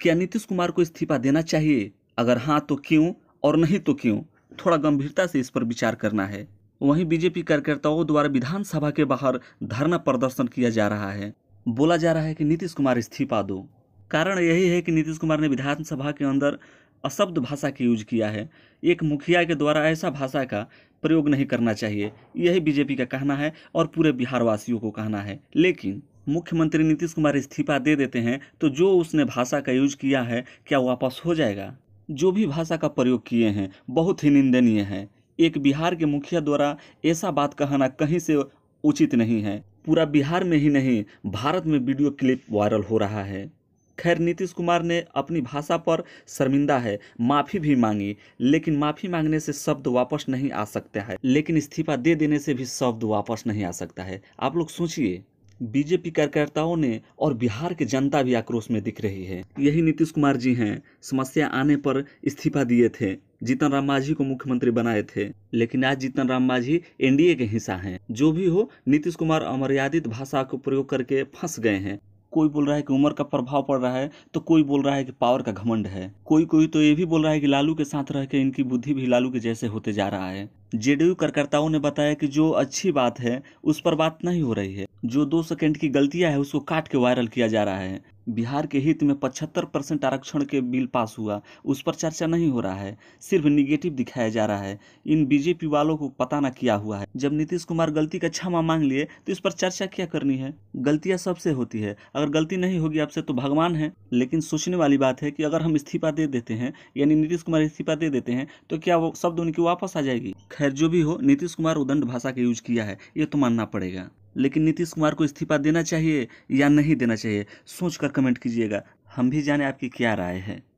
क्या नीतीश कुमार को इस्तीफा देना चाहिए अगर हाँ तो क्यों और नहीं तो क्यों थोड़ा गंभीरता से इस पर विचार करना है वहीं बीजेपी कार्यकर्ताओं द्वारा विधानसभा के बाहर धरना प्रदर्शन किया जा रहा है बोला जा रहा है कि नीतीश कुमार इस्तीफा दो कारण यही है कि नीतीश कुमार ने विधानसभा के अंदर अशब्द भाषा की यूज किया है एक मुखिया के द्वारा ऐसा भाषा का प्रयोग नहीं करना चाहिए यही बीजेपी का कहना है और पूरे बिहारवासियों को कहना है लेकिन मुख्यमंत्री नीतीश कुमार इस्तीफा दे देते हैं तो जो उसने भाषा का यूज किया है क्या वापस हो जाएगा जो भी भाषा का प्रयोग किए हैं बहुत ही निंदनीय है एक बिहार के मुखिया द्वारा ऐसा बात कहना कहीं से उचित नहीं है पूरा बिहार में ही नहीं भारत में वीडियो क्लिप वायरल हो रहा है खैर नीतीश कुमार ने अपनी भाषा पर शर्मिंदा है माफ़ी भी मांगी लेकिन माफ़ी मांगने से शब्द वापस नहीं आ सकता है लेकिन इस्तीफा दे देने से भी शब्द वापस नहीं आ सकता है आप लोग सोचिए बीजेपी कार्यकर्ताओं ने और बिहार की जनता भी आक्रोश में दिख रही है यही नीतीश कुमार जी हैं समस्या आने पर इस्तीफा दिए थे जीतन राम मांझी को मुख्यमंत्री बनाए थे लेकिन आज जीतन राम मांझी एनडीए के हिस्सा हैं जो भी हो नीतीश कुमार अमर्यादित भाषा का प्रयोग करके फंस गए हैं कोई बोल रहा है कि उम्र का प्रभाव पड़ रहा है तो कोई बोल रहा है कि पावर का घमंड है कोई कोई तो ये भी बोल रहा है कि लालू के साथ रह के इनकी बुद्धि भी लालू के जैसे होते जा रहा है जेडीयू कार्यकर्ताओं ने बताया कि जो अच्छी बात है उस पर बात नहीं हो रही है जो दो सेकंड की गलतियां है उसको काट के वायरल किया जा रहा है बिहार के हित में पचहत्तर परसेंट आरक्षण के बिल पास हुआ उस पर चर्चा नहीं हो रहा है सिर्फ निगेटिव दिखाया जा रहा है इन बीजेपी वालों को पता ना किया हुआ है जब नीतीश कुमार गलती का क्षमा मांग लिए तो इस पर चर्चा क्या करनी है गलतियाँ सबसे होती है अगर गलती नहीं होगी आपसे तो भगवान है लेकिन सोचने वाली बात है की अगर हम इस्तीफा दे देते हैं यानी नीतीश कुमार इस्तीफा दे देते हैं तो क्या वो शब्द उनकी वापस आ जाएगी खैर जो भी हो नीतीश कुमार उदंड भाषा का यूज किया है ये तो मानना पड़ेगा लेकिन नीतीश कुमार को इस्तीफा देना चाहिए या नहीं देना चाहिए सोच कर कमेंट कीजिएगा हम भी जाने आपकी क्या राय है